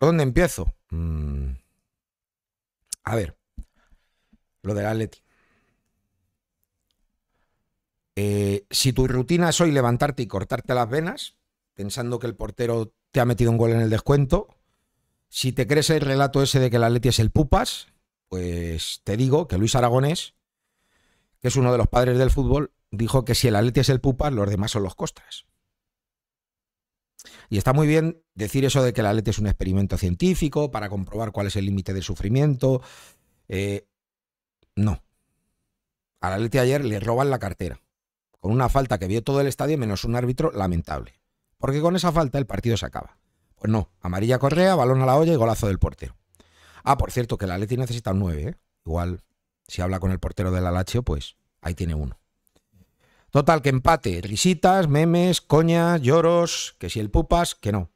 ¿Por dónde empiezo? Mm. A ver, lo del Atleti. Eh, si tu rutina es hoy levantarte y cortarte las venas, pensando que el portero te ha metido un gol en el descuento, si te crees el relato ese de que el Atleti es el Pupas, pues te digo que Luis Aragonés, que es uno de los padres del fútbol, dijo que si el Atleti es el Pupas, los demás son los Costras. Y está muy bien decir eso de que la Leti es un experimento científico para comprobar cuál es el límite del sufrimiento. Eh, no. A la ayer le roban la cartera, con una falta que vio todo el estadio menos un árbitro lamentable. Porque con esa falta el partido se acaba. Pues no, amarilla correa, balón a la olla y golazo del portero. Ah, por cierto, que la Leti necesita un 9, ¿eh? Igual, si habla con el portero del Alacho, pues ahí tiene uno. Total, que empate. Risitas, memes, coñas, lloros, que si el pupas, que no.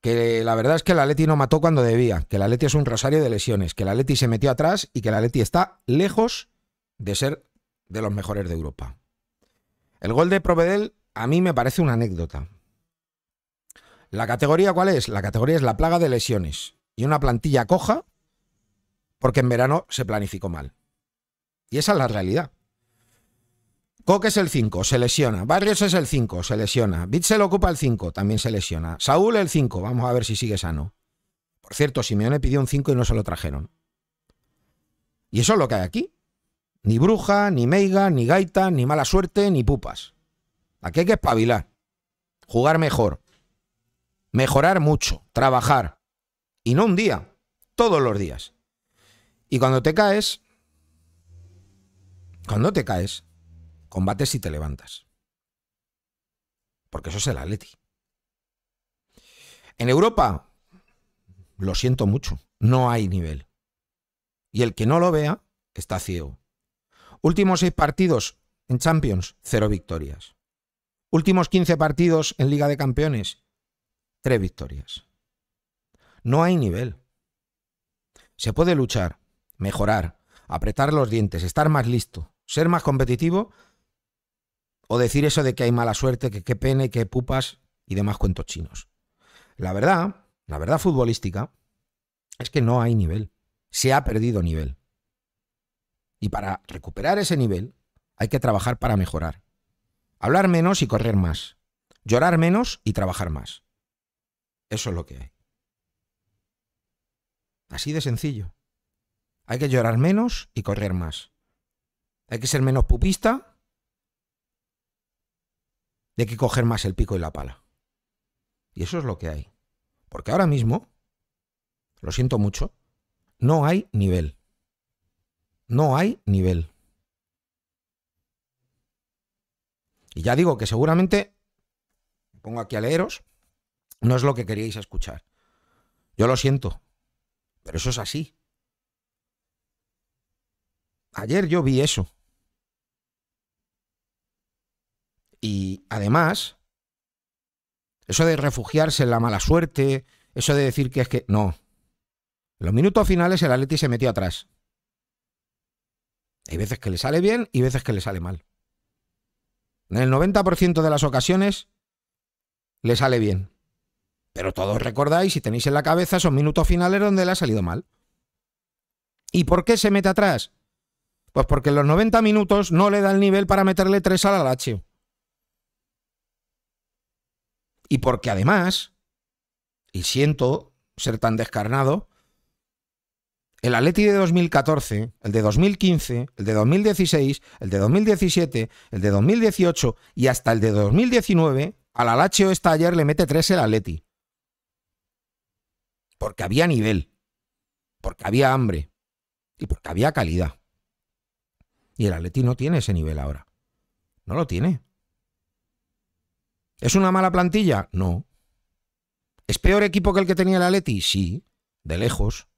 Que la verdad es que la Atleti no mató cuando debía, que la Atleti es un rosario de lesiones, que la Atleti se metió atrás y que la Atleti está lejos de ser de los mejores de Europa. El gol de Provedel a mí me parece una anécdota. ¿La categoría cuál es? La categoría es la plaga de lesiones y una plantilla coja porque en verano se planificó mal. Y esa es la realidad. Coque es el 5, se lesiona. Barrios es el 5, se lesiona. lo ocupa el 5, también se lesiona. Saúl el 5, vamos a ver si sigue sano. Por cierto, Simeone pidió un 5 y no se lo trajeron. Y eso es lo que hay aquí. Ni bruja, ni meiga, ni gaita, ni mala suerte, ni pupas. Aquí hay que espabilar. Jugar mejor. Mejorar mucho. Trabajar. Y no un día. Todos los días. Y cuando te caes... Cuando te caes, combates y te levantas. Porque eso es el Atleti. En Europa, lo siento mucho, no hay nivel. Y el que no lo vea, está ciego. Últimos seis partidos en Champions, cero victorias. Últimos 15 partidos en Liga de Campeones, tres victorias. No hay nivel. Se puede luchar, mejorar, apretar los dientes, estar más listo, ser más competitivo o decir eso de que hay mala suerte, que qué pene, que pupas y demás cuentos chinos. La verdad, la verdad futbolística, es que no hay nivel. Se ha perdido nivel. Y para recuperar ese nivel, hay que trabajar para mejorar. Hablar menos y correr más. Llorar menos y trabajar más. Eso es lo que hay. Así de sencillo. Hay que llorar menos y correr más. Hay que ser menos pupista de que coger más el pico y la pala. Y eso es lo que hay. Porque ahora mismo, lo siento mucho, no hay nivel. No hay nivel. Y ya digo que seguramente, pongo aquí a leeros, no es lo que queríais escuchar. Yo lo siento, pero eso es así. Ayer yo vi eso. Y además, eso de refugiarse en la mala suerte, eso de decir que es que... No. En los minutos finales el Atleti se metió atrás. Hay veces que le sale bien y veces que le sale mal. En el 90% de las ocasiones le sale bien. Pero todos recordáis y tenéis en la cabeza esos minutos finales donde le ha salido mal. ¿Y por qué se mete atrás? Pues porque en los 90 minutos no le da el nivel para meterle tres al Alache. Y porque además, y siento ser tan descarnado, el Atleti de 2014, el de 2015, el de 2016, el de 2017, el de 2018 y hasta el de 2019, al Alacho esta ayer le mete tres el Atleti. Porque había nivel, porque había hambre y porque había calidad. Y el Atleti no tiene ese nivel ahora. No lo tiene. ¿Es una mala plantilla? No. ¿Es peor equipo que el que tenía el Atleti? Sí, de lejos.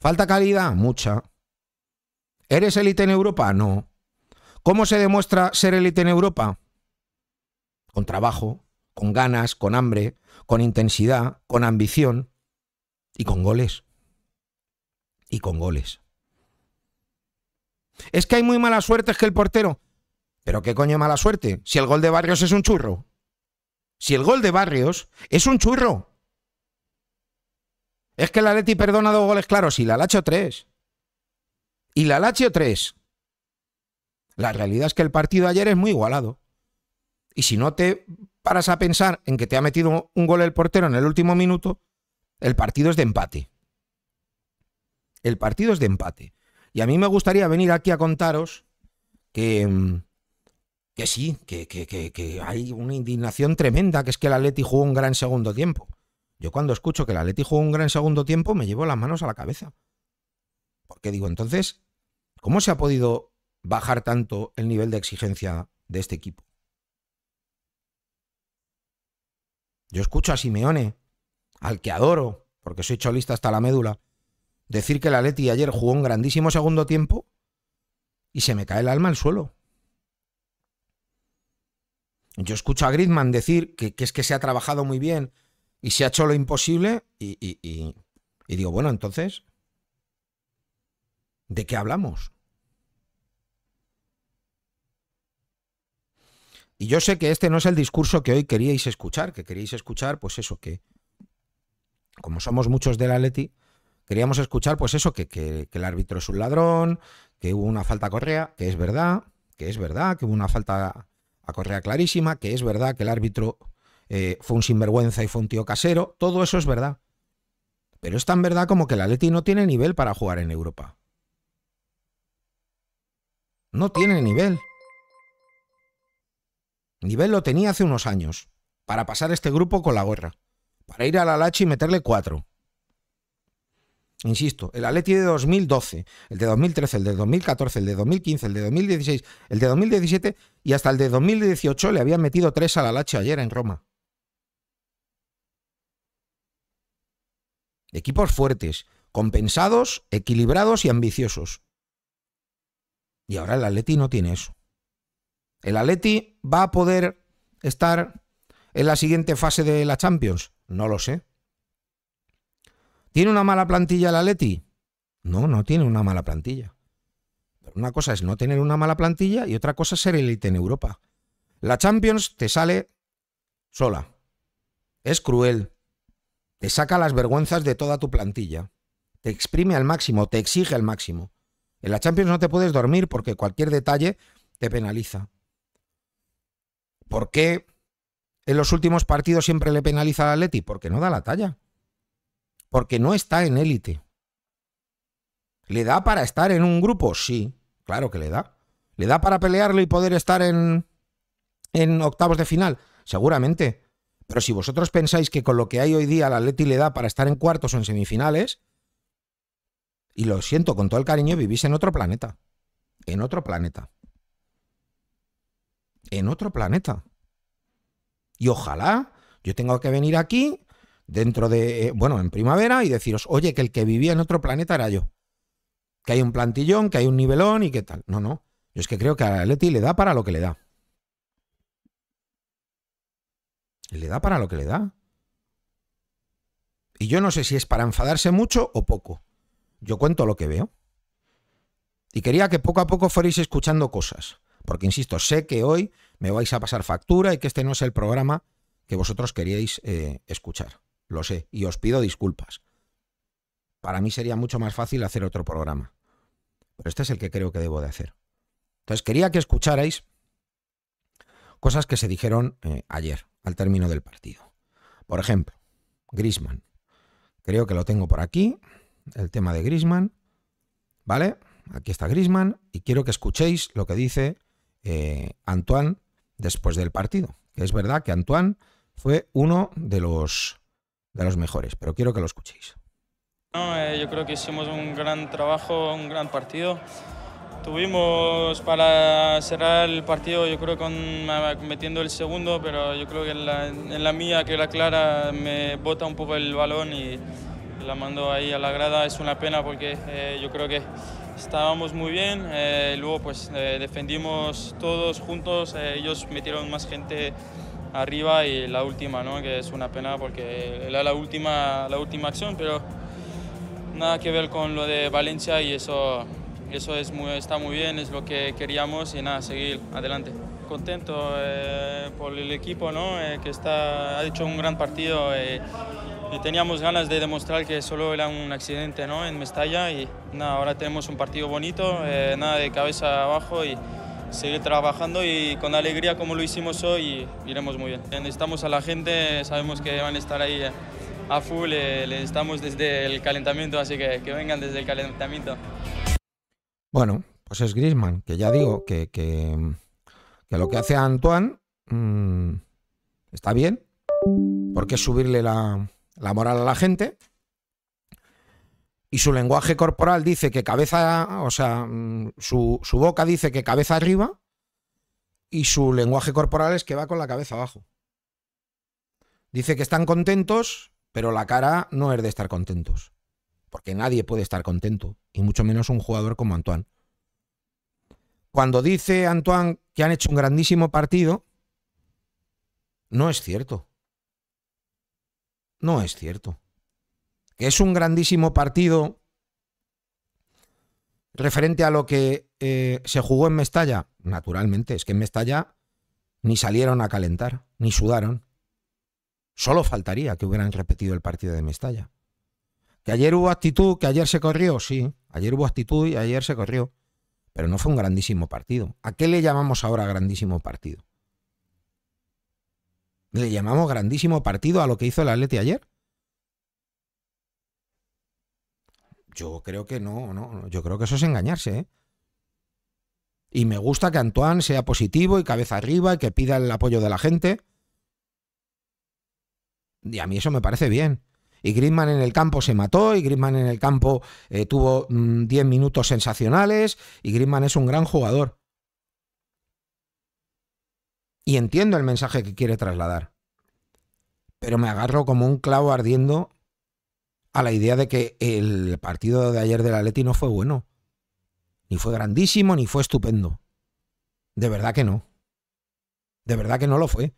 ¿Falta calidad? Mucha. ¿Eres élite en Europa? No. ¿Cómo se demuestra ser élite en Europa? Con trabajo, con ganas, con hambre, con intensidad, con ambición y con goles. Y con goles. Es que hay muy mala suerte, es que el portero. ¿Pero qué coño mala suerte? Si el gol de Barrios es un churro si el gol de Barrios es un churro. Es que la Leti perdona dos goles claros y la Lacho tres. Y la Lacho tres. La realidad es que el partido ayer es muy igualado. Y si no te paras a pensar en que te ha metido un gol el portero en el último minuto, el partido es de empate. El partido es de empate. Y a mí me gustaría venir aquí a contaros que mm, que sí, que, hay una indignación tremenda, que es que el Atleti jugó un gran segundo tiempo. Yo cuando escucho que el Atleti jugó un gran segundo tiempo me llevo las manos a la cabeza. Porque digo, entonces, ¿cómo se ha podido bajar tanto el nivel de exigencia de este equipo? Yo escucho a Simeone, al que adoro, porque soy cholista hasta la médula, decir que el Atleti ayer jugó un grandísimo segundo tiempo y se me cae el alma al suelo. Yo escucho a Griezmann decir que, es que se ha trabajado muy bien y se ha hecho lo imposible y, digo, bueno, entonces, ¿de qué hablamos? Y yo sé que este no es el discurso que hoy queríais escuchar, que queríais escuchar, pues eso, que como somos muchos de la Leti, queríamos escuchar, pues eso, que el árbitro es un ladrón, que hubo una falta correa, que es verdad, que es verdad, que hubo una falta a Correa clarísima, que es verdad que el árbitro eh, fue un sinvergüenza y fue un tío casero, todo eso es verdad. Pero es tan verdad como que el Leti no tiene nivel para jugar en Europa. No tiene nivel. Nivel lo tenía hace unos años, para pasar este grupo con la gorra, para ir a la Lachi y meterle cuatro. Insisto, el Atleti de 2012, el de 2013, el de 2014, el de 2015, el de 2016, el de 2017 y hasta el de 2018 le habían metido tres a la lache ayer en Roma. Equipos fuertes, compensados, equilibrados y ambiciosos. Y ahora el Atleti no tiene eso. ¿El Atleti va a poder estar en la siguiente fase de la Champions? No lo sé. ¿Tiene una mala plantilla el Atleti? No, no tiene una mala plantilla. Pero una cosa es no tener una mala plantilla y otra cosa es ser elite en Europa. La Champions te sale sola. Es cruel. Te saca las vergüenzas de toda tu plantilla. Te exprime al máximo, te exige al máximo. En la Champions no te puedes dormir porque cualquier detalle te penaliza. ¿Por qué en los últimos partidos siempre le penaliza la Atleti? Porque no da la talla porque no está en élite. ¿Le da para estar en un grupo? Sí, claro que le da. ¿Le da para pelearlo y poder estar en, en octavos de final? Seguramente. Pero si vosotros pensáis que con lo que hay hoy día la Atleti le da para estar en cuartos o en semifinales, y lo siento con todo el cariño, vivís en otro planeta. En otro planeta. En otro planeta. Y ojalá yo tenga que venir aquí dentro de, eh, bueno, en primavera y deciros, oye, que el que vivía en otro planeta era yo. Que hay un plantillón, que hay un nivelón y qué tal. No, no. Yo es que creo que a Leti le da para lo que le da. Le da para lo que le da. Y yo no sé si es para enfadarse mucho o poco. Yo cuento lo que veo. Y quería que poco a poco fuerais escuchando cosas. Porque, insisto, sé que hoy me vais a pasar factura y que este no es el programa que vosotros queríais eh, escuchar lo sé, y os pido disculpas. Para mí sería mucho más fácil hacer otro programa, pero este es el que creo que debo de hacer. Entonces quería que escucharais cosas que se dijeron eh, ayer, al término del partido. Por ejemplo, Grisman. Creo que lo tengo por aquí, el tema de Grisman. ¿Vale? Aquí está Grisman y quiero que escuchéis lo que dice eh, Antoine después del partido. Que es verdad que Antoine fue uno de los de los mejores, pero quiero que lo escuchéis. No, eh, yo creo que hicimos un gran trabajo, un gran partido. Tuvimos para cerrar el partido, yo creo, con, metiendo el segundo, pero yo creo que en la, en la mía, que era clara, me bota un poco el balón y la mando ahí a la grada. Es una pena porque eh, yo creo que estábamos muy bien. Eh, luego, pues defendimos todos juntos. ellos metieron más gente arriba y la última, ¿no? que es una pena porque era la última, la última acción, pero nada que ver con lo de Valencia y eso, eso es muy, está muy bien, es lo que queríamos y nada, seguir adelante. Contento eh, por el equipo ¿no? Eh, que está, ha hecho un gran partido eh, y teníamos ganas de demostrar que solo era un accidente ¿no? en Mestalla y nada, ahora tenemos un partido bonito, nada de cabeza abajo y seguir trabajando y con alegría como lo hicimos hoy iremos muy bien. Necesitamos a la gente, sabemos que van a estar ahí a full, eh, le necesitamos desde el calentamiento, así que que vengan desde el calentamiento. Bueno, pues es Grisman, que ya digo que, lo que hace Antoine mm, está bien, porque es subirle la, la moral a la gente y su lenguaje corporal dice que cabeza, o sea, mm, su, su, boca dice que cabeza arriba y su lenguaje corporal es que va con la cabeza abajo. Dice que están contentos, pero la cara no es de estar contentos, porque nadie puede estar contento, y mucho menos un jugador como Antoine. Cuando dice Antoine que han hecho un grandísimo partido, no es cierto. No es cierto que es un grandísimo partido referente a lo que eh, se jugó en Mestalla. Naturalmente, es que en Mestalla ni salieron a calentar, ni sudaron. Solo faltaría que hubieran repetido el partido de Mestalla. Que ayer hubo actitud, que ayer se corrió, sí. Ayer hubo actitud y ayer se corrió. Pero no fue un grandísimo partido. ¿A qué le llamamos ahora grandísimo partido? ¿Le llamamos grandísimo partido a lo que hizo el Atleti ayer? Yo creo que no, no, yo creo que eso es engañarse. ¿eh? Y me gusta que Antoine sea positivo y cabeza arriba y que pida el apoyo de la gente. Y a mí eso me parece bien. Y Griezmann en el campo se mató, y Griezmann en el campo eh, tuvo 10 mm, minutos sensacionales, y Griezmann es un gran jugador. Y entiendo el mensaje que quiere trasladar. Pero me agarro como un clavo ardiendo a la idea de que el partido de ayer del Atleti no fue bueno. Ni fue grandísimo, ni fue estupendo. De verdad que no. De verdad que no lo fue.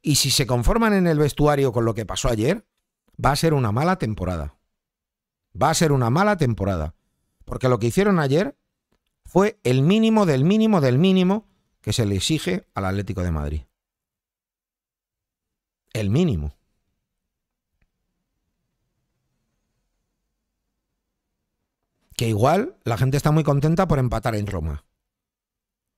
Y si se conforman en el vestuario con lo que pasó ayer, va a ser una mala temporada. Va a ser una mala temporada. Porque lo que hicieron ayer fue el mínimo del mínimo del mínimo que se le exige al Atlético de Madrid. El mínimo. que igual la gente está muy contenta por empatar en Roma.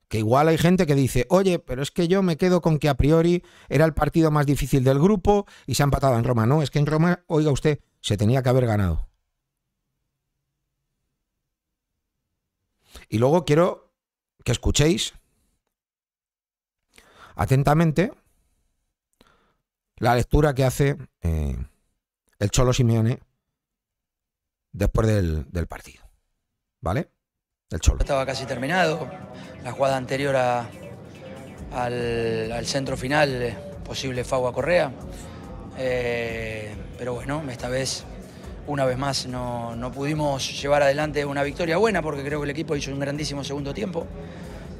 Que igual hay gente que dice, oye, pero es que yo me quedo con que a priori era el partido más difícil del grupo y se ha empatado en Roma. No, es que en Roma, oiga usted, se tenía que haber ganado. Y luego quiero que escuchéis atentamente la lectura que hace eh, el Cholo Simeone después del partido. ¿Vale? el Cholo. Estaba casi terminado. La jugada anterior al, centro final, eh, posible Fagua Correa. Eh, pero bueno, esta vez, una vez más, no, pudimos llevar adelante una victoria buena porque creo que el equipo hizo un grandísimo segundo tiempo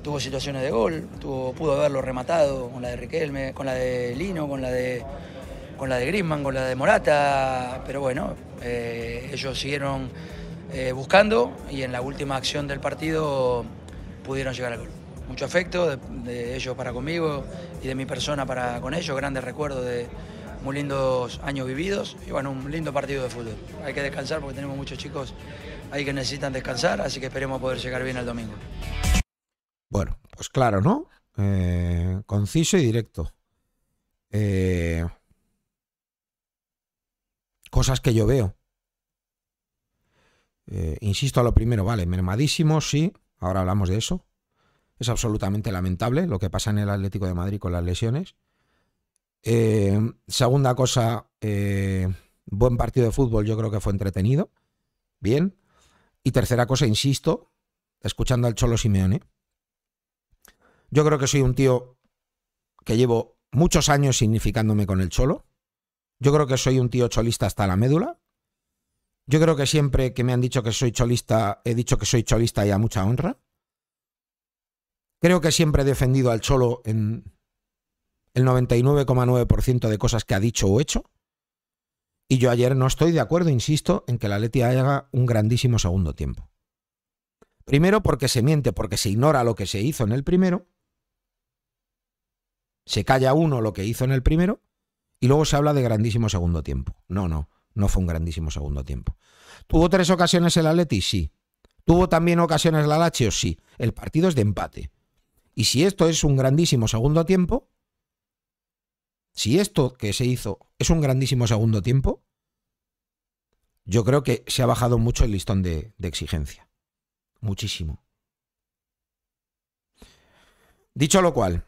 tuvo situaciones de gol, pudo haberlo rematado con la de Riquelme, con la de Lino, con la de, con la de Griezmann, con la de Morata, pero bueno, eh, ellos siguieron eh, buscando y en la última acción del partido pudieron llegar al gol. Mucho afecto de, ellos para conmigo y de mi persona para con ellos, grandes recuerdos de muy lindos años vividos y bueno, un lindo partido de fútbol. Hay que descansar porque tenemos muchos chicos ahí que necesitan descansar, así que esperemos poder llegar bien el domingo. Bueno, pues claro, ¿no? Eh, conciso y directo. Eh, cosas que yo veo. Eh, insisto a lo primero, vale, mermadísimo, sí, ahora hablamos de eso. Es absolutamente lamentable lo que pasa en el Atlético de Madrid con las lesiones. Eh, segunda cosa, eh, buen partido de fútbol, yo creo que fue entretenido. Bien. Y tercera cosa, insisto, escuchando al Cholo Simeone. Yo creo que soy un tío que llevo muchos años significándome con el Cholo. Yo creo que soy un tío cholista hasta la médula. Yo creo que siempre que me han dicho que soy cholista, he dicho que soy cholista y a mucha honra. Creo que siempre he defendido al cholo en el 99,9% de cosas que ha dicho o hecho. Y yo ayer no estoy de acuerdo, insisto, en que la Leti haga un grandísimo segundo tiempo. Primero porque se miente, porque se ignora lo que se hizo en el primero. Se calla uno lo que hizo en el primero. Y luego se habla de grandísimo segundo tiempo. No, no. No fue un grandísimo segundo tiempo. ¿Tuvo tres ocasiones el Atleti? Sí. ¿Tuvo también ocasiones la Lazio? Sí. El partido es de empate. Y si esto es un grandísimo segundo tiempo, si esto que se hizo es un grandísimo segundo tiempo, yo creo que se ha bajado mucho el listón de exigencia. Muchísimo. Dicho lo cual,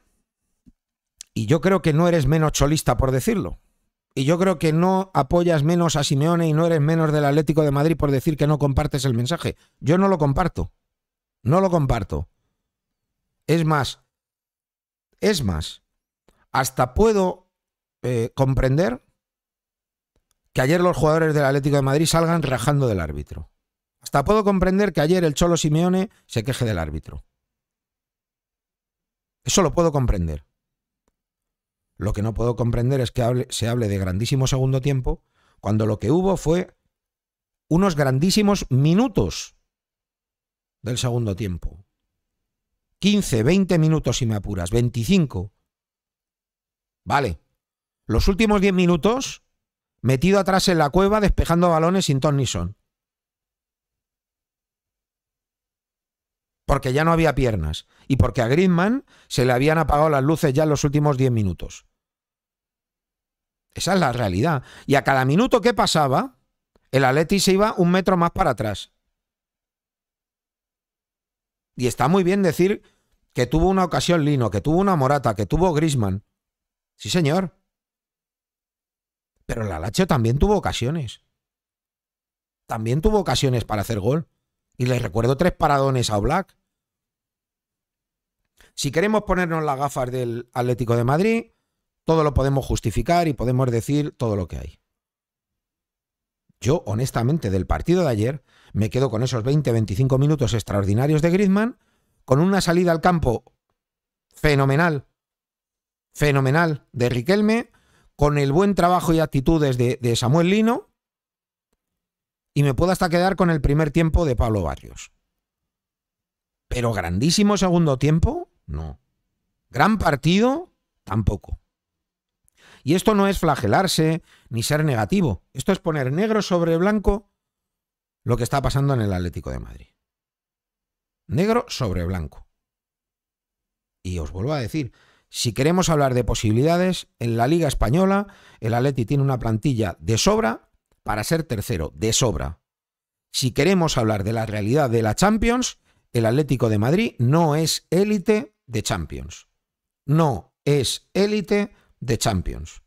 y yo creo que no eres menos cholista por decirlo, y yo creo que no apoyas menos a Simeone y no eres menos del Atlético de Madrid por decir que no compartes el mensaje. Yo no lo comparto. No lo comparto. Es más, es más, hasta puedo eh, comprender que ayer los jugadores del Atlético de Madrid salgan rajando del árbitro. Hasta puedo comprender que ayer el Cholo Simeone se queje del árbitro. Eso lo puedo comprender. Lo que no puedo comprender es que se hable de grandísimo segundo tiempo cuando lo que hubo fue unos grandísimos minutos del segundo tiempo. 15, 20 minutos si me apuras, 25. Vale. Los últimos 10 minutos metido atrás en la cueva despejando balones sin ton Porque ya no había piernas y porque a Griezmann se le habían apagado las luces ya en los últimos 10 minutos. Esa es la realidad. Y a cada minuto que pasaba, el Atleti se iba un metro más para atrás. Y está muy bien decir que tuvo una ocasión Lino, que tuvo una Morata, que tuvo Grisman. Sí, señor. Pero el Alacho también tuvo ocasiones. También tuvo ocasiones para hacer gol. Y les recuerdo tres paradones a Black. Si queremos ponernos las gafas del Atlético de Madrid, todo lo podemos justificar y podemos decir todo lo que hay. Yo, honestamente, del partido de ayer, me quedo con esos 20-25 minutos extraordinarios de Griezmann, con una salida al campo fenomenal, fenomenal de Riquelme, con el buen trabajo y actitudes de, de Samuel Lino, y me puedo hasta quedar con el primer tiempo de Pablo Barrios. Pero grandísimo segundo tiempo, no. Gran partido, tampoco. Y esto no es flagelarse ni ser negativo. Esto es poner negro sobre blanco lo que está pasando en el Atlético de Madrid. Negro sobre blanco. Y os vuelvo a decir, si queremos hablar de posibilidades, en la Liga Española el Atlético tiene una plantilla de sobra para ser tercero, de sobra. Si queremos hablar de la realidad de la Champions, el Atlético de Madrid no es élite de Champions. No es élite de Champions.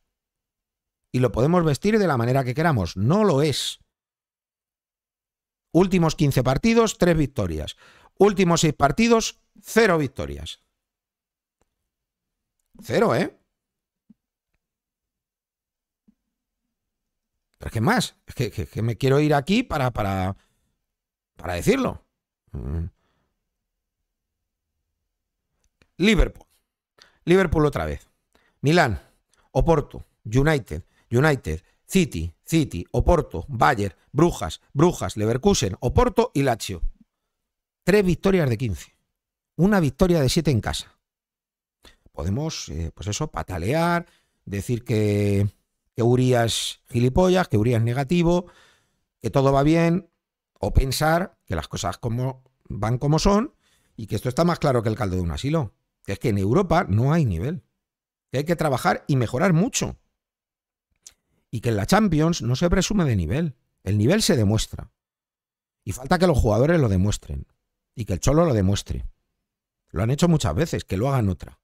Y lo podemos vestir de la manera que queramos, no lo es. Últimos 15 partidos, 3 victorias. Últimos 6 partidos, 0 victorias. Cero, ¿eh? Pero qué más, es que, me quiero ir aquí para, para, decirlo. Mm. Liverpool. Liverpool otra vez. Milán, Oporto, United, United, City, City, Oporto, Bayern, Brujas, Brujas, Leverkusen, Oporto y Lazio. Tres victorias de 15. Una victoria de siete en casa. Podemos, eh, pues eso, patalear, decir que, que Urias gilipollas, que Urias negativo, que todo va bien, o pensar que las cosas como, van como son y que esto está más claro que el caldo de un asilo. es que en Europa no hay nivel que hay que trabajar y mejorar mucho. Y que en la Champions no se presume de nivel. El nivel se demuestra. Y falta que los jugadores lo demuestren. Y que el Cholo lo demuestre. Lo han hecho muchas veces, que lo hagan otra.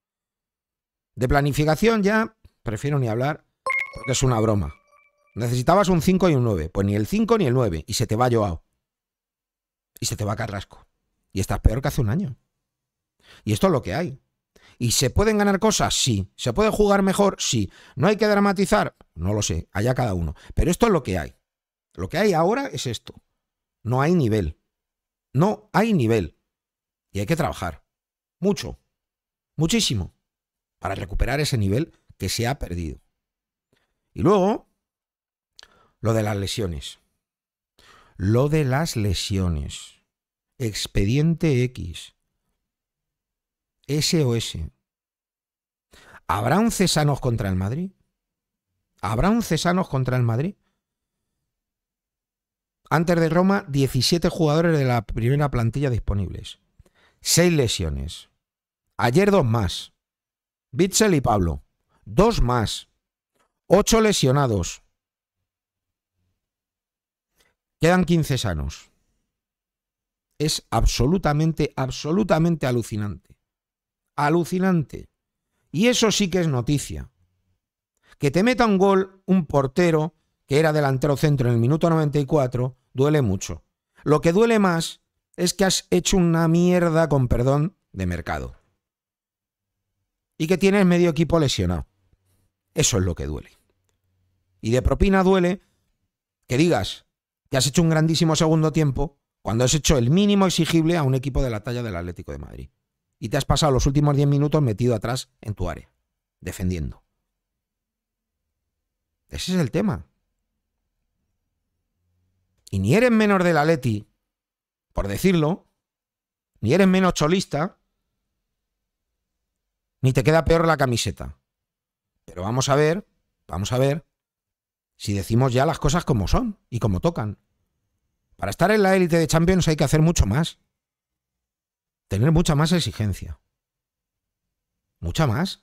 De planificación ya prefiero ni hablar porque es una broma. Necesitabas un 5 y un 9. Pues ni el 5 ni el 9. Y se te va Joao. Y se te va Carrasco. Y estás peor que hace un año. Y esto es lo que hay. ¿Y se pueden ganar cosas? Sí. ¿Se puede jugar mejor? Sí. ¿No hay que dramatizar? No lo sé, allá cada uno. Pero esto es lo que hay. Lo que hay ahora es esto. No hay nivel. No hay nivel. Y hay que trabajar. Mucho. Muchísimo. Para recuperar ese nivel que se ha perdido. Y luego, lo de las lesiones. Lo de las lesiones. Expediente X. SOS. ¿Habrá un cesanos contra el Madrid? ¿Habrá un cesanos contra el Madrid? Antes de Roma, 17 jugadores de la primera plantilla disponibles. 6 lesiones. Ayer dos más. Bitzel y Pablo. Dos más. Ocho lesionados. Quedan 15 sanos. Es absolutamente, absolutamente alucinante alucinante. Y eso sí que es noticia. Que te meta un gol un portero que era delantero centro en el minuto 94 duele mucho. Lo que duele más es que has hecho una mierda con perdón de mercado. Y que tienes medio equipo lesionado. Eso es lo que duele. Y de propina duele que digas que has hecho un grandísimo segundo tiempo cuando has hecho el mínimo exigible a un equipo de la talla del Atlético de Madrid y te has pasado los últimos 10 minutos metido atrás en tu área, defendiendo. Ese es el tema. Y ni eres menos del Atleti, por decirlo, ni eres menos cholista, ni te queda peor la camiseta. Pero vamos a ver, vamos a ver si decimos ya las cosas como son y como tocan. Para estar en la élite de Champions hay que hacer mucho más tener mucha más exigencia. Mucha más.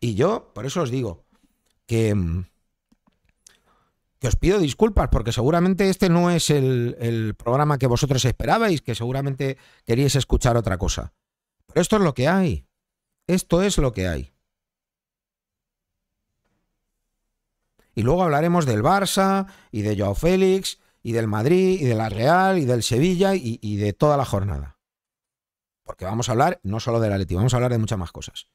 Y yo, por eso os digo, que, mm, que os pido disculpas, porque seguramente este no es el, el programa que vosotros esperabais, que seguramente queríais escuchar otra cosa. Pero esto es lo que hay. Esto es lo que hay. Y luego hablaremos del Barça y de Joao Félix y del Madrid y de la Real y del Sevilla y, de toda la jornada. Porque vamos a hablar no solo del Atleti, vamos a hablar de muchas más cosas.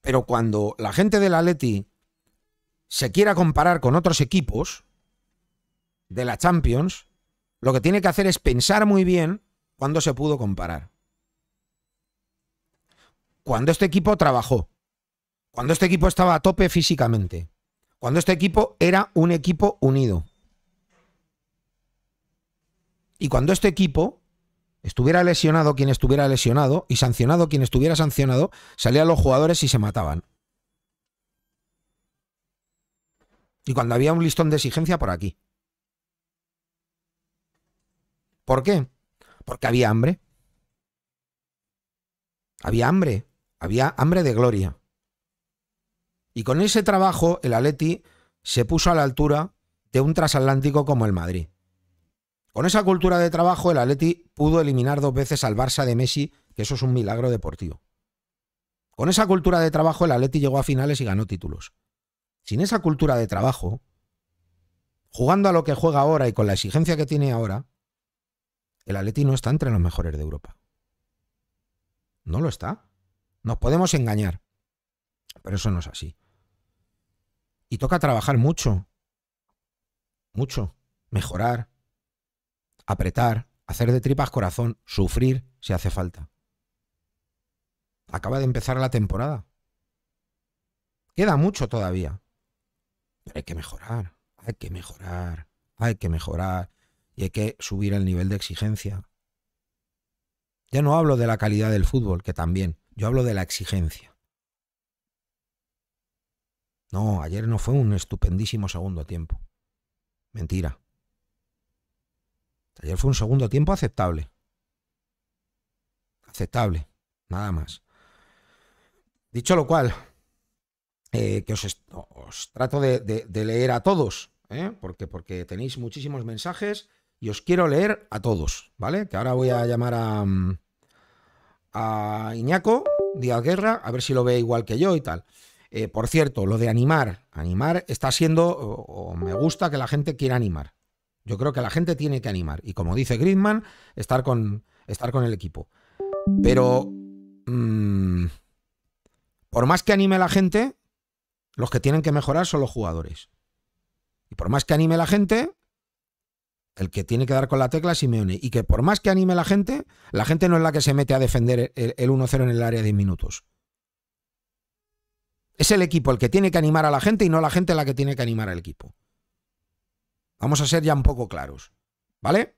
Pero cuando la gente del Atleti se quiera comparar con otros equipos de la Champions, lo que tiene que hacer es pensar muy bien cuándo se pudo comparar. Cuando este equipo trabajó, cuando este equipo estaba a tope físicamente, cuando este equipo era un equipo unido, y cuando este equipo estuviera lesionado quien estuviera lesionado y sancionado quien estuviera sancionado, salían los jugadores y se mataban. Y cuando había un listón de exigencia por aquí. ¿Por qué? Porque había hambre. Había hambre. Había hambre de gloria. Y con ese trabajo el Aleti se puso a la altura de un trasatlántico como el Madrid. Con esa cultura de trabajo, el Atleti pudo eliminar dos veces al Barça de Messi, que eso es un milagro deportivo. Con esa cultura de trabajo, el Atleti llegó a finales y ganó títulos. Sin esa cultura de trabajo, jugando a lo que juega ahora y con la exigencia que tiene ahora, el Atleti no está entre los mejores de Europa. No lo está. Nos podemos engañar, pero eso no es así. Y toca trabajar mucho, mucho, mejorar, apretar, hacer de tripas corazón, sufrir si hace falta. Acaba de empezar la temporada. Queda mucho todavía. Pero hay que mejorar, hay que mejorar, hay que mejorar y hay que subir el nivel de exigencia. Ya no hablo de la calidad del fútbol, que también, yo hablo de la exigencia. No, ayer no fue un estupendísimo segundo tiempo. Mentira. Ayer fue un segundo tiempo aceptable. Aceptable, nada más. Dicho lo cual, eh, que os, trato de, leer a todos, ¿eh? porque, porque tenéis muchísimos mensajes y os quiero leer a todos, ¿vale? Que ahora voy a llamar a, mm, a Iñaco Díaz Guerra, a ver si lo ve igual que yo y tal. Eh, por cierto, lo de animar, animar está siendo, o me gusta que la gente quiera animar, yo creo que la gente tiene que animar. Y como dice Griezmann, estar con, estar con el equipo. Pero. Mm, por más que anime la gente, los que tienen que mejorar son los jugadores. Y por más que anime la gente, el que tiene que dar con la tecla es Simeone. Y que por más que anime la gente, la gente no es la que se mete a defender el, el 1-0 en el área de minutos. Es el equipo el que tiene que animar a la gente y no la gente la que tiene que animar al equipo. Vamos a ser ya un poco claros, ¿vale?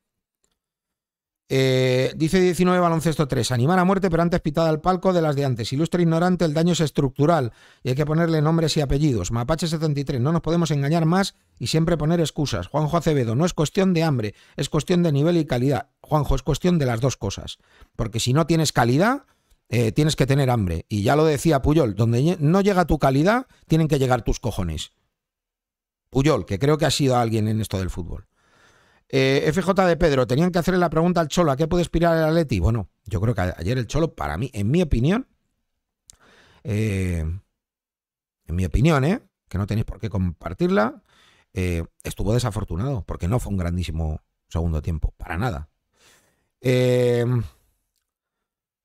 Eh, dice 19 baloncesto 3, animar a muerte pero antes pitada al palco de las de antes. Ilustre ignorante, el daño es estructural y hay que ponerle nombres y apellidos. Mapache 73, no nos podemos engañar más y siempre poner excusas. Juanjo Acevedo, no es cuestión de hambre, es cuestión de nivel y calidad. Juanjo, es cuestión de las dos cosas. Porque si no tienes calidad, eh, tienes que tener hambre. Y ya lo decía Puyol, donde no llega tu calidad, tienen que llegar tus cojones. Puyol, que creo que ha sido alguien en esto del fútbol. Eh, FJ de Pedro, tenían que hacerle la pregunta al Cholo, ¿a qué puede aspirar el Atleti? Bueno, yo creo que ayer el Cholo, para mí, en mi opinión, eh, en mi opinión, eh, que no tenéis por qué compartirla, eh, estuvo desafortunado, porque no fue un grandísimo segundo tiempo, para nada.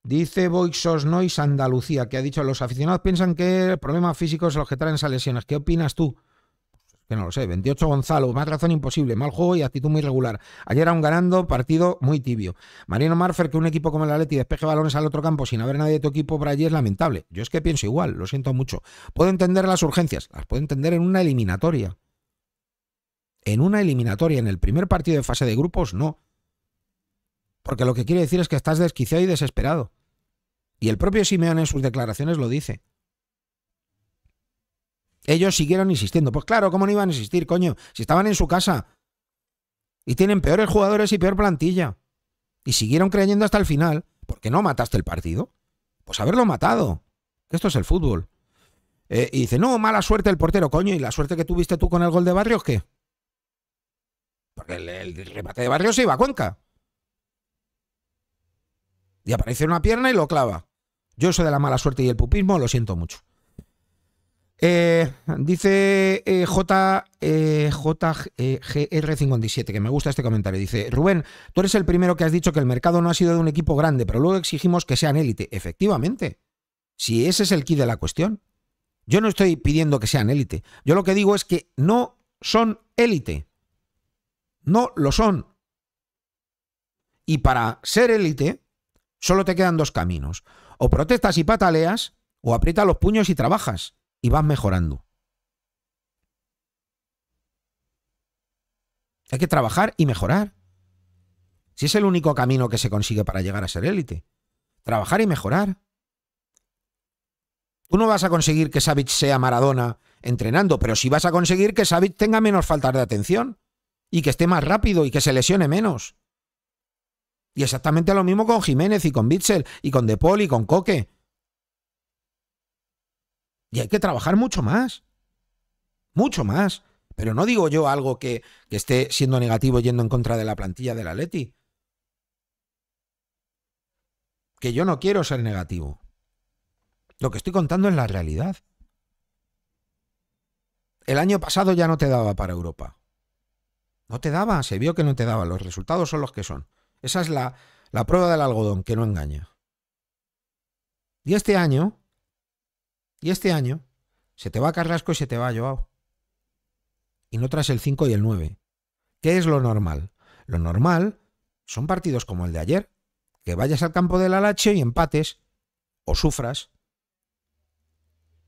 dice Boixos Nois Andalucía, que ha dicho, los aficionados piensan que el problema físico Es los que traen esas lesiones. ¿Qué opinas tú? que no lo sé. 28 Gonzalo, más razón imposible, mal juego y actitud muy regular. Ayer aún ganando, partido muy tibio. Mariano Marfer, que un equipo como el Atleti despeje balones al otro campo sin haber nadie de tu equipo por allí es lamentable. Yo es que pienso igual, lo siento mucho. Puedo entender las urgencias, las puedo entender en una eliminatoria. En una eliminatoria, en el primer partido de fase de grupos, no. Porque lo que quiere decir es que estás desquiciado y desesperado. Y el propio Simeón en sus declaraciones lo dice. Ellos siguieron insistiendo. Pues claro, ¿cómo no iban a insistir, coño? Si estaban en su casa. Y tienen peores jugadores y peor plantilla. Y siguieron creyendo hasta el final. ¿Por qué no mataste el partido? Pues haberlo matado. Esto es el fútbol. Eh, y dice, no, mala suerte el portero, coño. ¿Y la suerte que tuviste tú con el gol de Barrios qué? Porque el, remate de Barrios se iba a Cuenca. Y aparece una pierna y lo clava. Yo eso de la mala suerte y el pupismo lo siento mucho. Eh, dice eh, J, eh, JGR57, que me gusta este comentario. Dice, Rubén, tú eres el primero que has dicho que el mercado no ha sido de un equipo grande, pero luego exigimos que sean élite. Efectivamente, si ese es el key de la cuestión. Yo no estoy pidiendo que sean élite. Yo lo que digo es que no son élite. No lo son. Y para ser élite, solo te quedan dos caminos. O protestas y pataleas, o aprietas los puños y trabajas y vas mejorando. Hay que trabajar y mejorar. Si es el único camino que se consigue para llegar a ser élite. Trabajar y mejorar. Tú no vas a conseguir que Savic sea Maradona entrenando, pero sí vas a conseguir que Savic tenga menos faltas de atención y que esté más rápido y que se lesione menos. Y exactamente lo mismo con Jiménez y con Bitzel y con De Paul y con Coque. Y hay que trabajar mucho más. Mucho más. Pero no digo yo algo que, esté siendo negativo yendo en contra de la plantilla de la Leti. Que yo no quiero ser negativo. Lo que estoy contando es la realidad. El año pasado ya no te daba para Europa. No te daba, se vio que no te daba. Los resultados son los que son. Esa es la, la prueba del algodón, que no engaña. Y este año, y este año se te va Carrasco y se te va Joao. Y no tras el 5 y el 9. ¿Qué es lo normal? Lo normal son partidos como el de ayer, que vayas al campo del Alache y empates o sufras.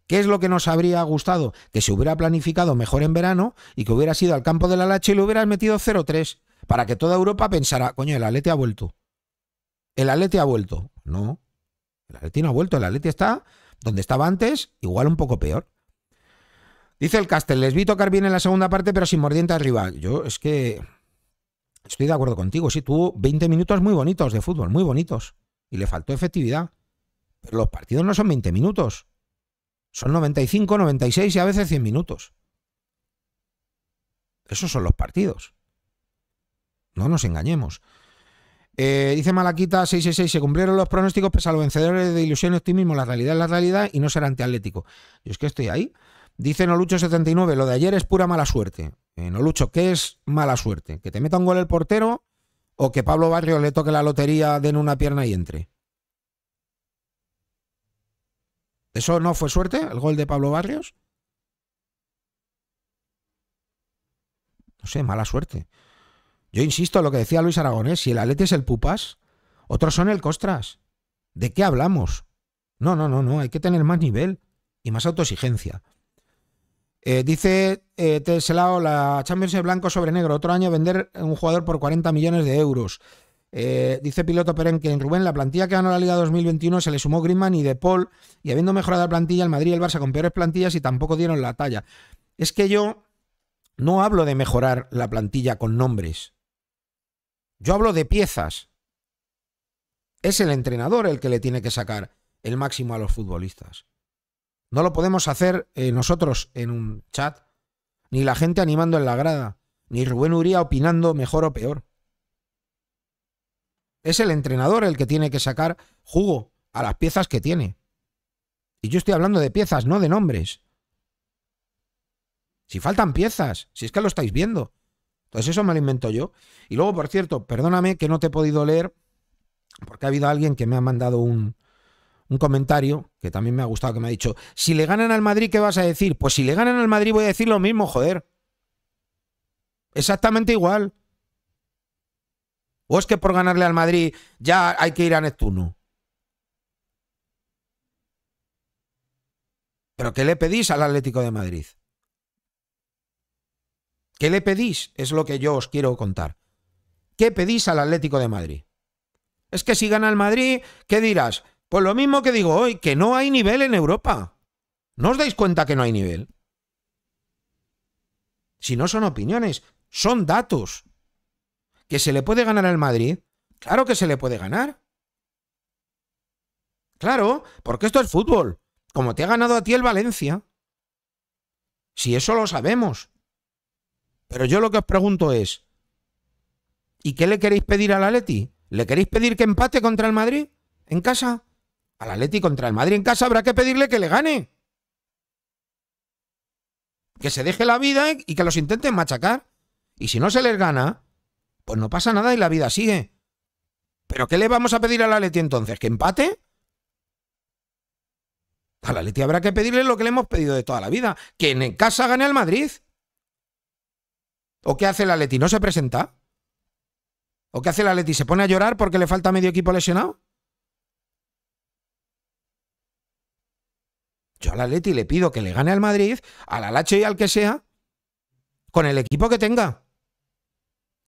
¿Qué es lo que nos habría gustado? Que se hubiera planificado mejor en verano y que hubiera sido al campo del Alache y le hubieras metido 0-3 para que toda Europa pensara, coño, el Alete ha vuelto. El Alete ha vuelto. No, el Atleti no ha vuelto, el alete está donde estaba antes, igual un poco peor. Dice el Castel, les vi tocar bien en la segunda parte, pero sin mordiente rival. Yo es que estoy de acuerdo contigo, sí, tuvo 20 minutos muy bonitos de fútbol, muy bonitos. Y le faltó efectividad. Pero los partidos no son 20 minutos. Son 95, 96 y a veces 100 minutos. Esos son los partidos. No nos engañemos. Eh, dice Malaquita 666, se cumplieron los pronósticos pese a los vencedores de ilusiones y optimismo. La realidad es la realidad y no ser antiatlético. Yo es que estoy ahí. Dice Nolucho79, lo de ayer es pura mala suerte. Eh, Nolucho, ¿qué es mala suerte? ¿Que te meta un gol el portero o que Pablo Barrios le toque la lotería, den una pierna y entre? ¿Eso no fue suerte, el gol de Pablo Barrios? No sé, mala suerte. Yo insisto en lo que decía Luis Aragonés, si el Alete es el Pupas, otros son el Costras. ¿De qué hablamos? No, no, no, no, hay que tener más nivel y más autoexigencia. Eh, dice eh, Teselao, la Champions es blanco sobre negro, otro año vender un jugador por 40 millones de euros. Eh, dice Piloto Peren que en Rubén la plantilla que ganó la Liga 2021 se le sumó Griezmann y De Paul y habiendo mejorado la plantilla el Madrid y el Barça con peores plantillas y tampoco dieron la talla. Es que yo no hablo de mejorar la plantilla con nombres. Yo hablo de piezas. Es el entrenador el que le tiene que sacar el máximo a los futbolistas. No lo podemos hacer eh, nosotros en un chat, ni la gente animando en la grada, ni Rubén Uría opinando mejor o peor. Es el entrenador el que tiene que sacar jugo a las piezas que tiene. Y yo estoy hablando de piezas, no de nombres. Si faltan piezas, si es que lo estáis viendo. Entonces eso me lo invento yo. Y luego, por cierto, perdóname que no te he podido leer, porque ha habido alguien que me ha mandado un, un comentario que también me ha gustado, que me ha dicho, si le ganan al Madrid, ¿qué vas a decir? Pues si le ganan al Madrid voy a decir lo mismo, joder. Exactamente igual. ¿O es que por ganarle al Madrid ya hay que ir a Neptuno? ¿Pero qué le pedís al Atlético de Madrid? ¿Qué le pedís? Es lo que yo os quiero contar. ¿Qué pedís al Atlético de Madrid? Es que si gana el Madrid, ¿qué dirás? Pues lo mismo que digo hoy, que no hay nivel en Europa. ¿No os dais cuenta que no hay nivel? Si no son opiniones, son datos. ¿Que se le puede ganar al Madrid? Claro que se le puede ganar. Claro, porque esto es fútbol, como te ha ganado a ti el Valencia. Si eso lo sabemos. Pero yo lo que os pregunto es, ¿y qué le queréis pedir al Atleti? ¿Le queréis pedir que empate contra el Madrid en casa? Al Atleti contra el Madrid en casa habrá que pedirle que le gane. Que se deje la vida ¿eh? y que los intenten machacar. Y si no se les gana, pues no pasa nada y la vida sigue. ¿Pero qué le vamos a pedir al Atleti entonces? ¿Que empate? Al Atleti habrá que pedirle lo que le hemos pedido de toda la vida, que en casa gane al Madrid. ¿O qué hace la Leti? ¿No se presenta? ¿O qué hace la Leti? ¿Se pone a llorar porque le falta medio equipo lesionado? Yo la Leti le pido que le gane al Madrid, al Alache y al que sea, con el equipo que tenga.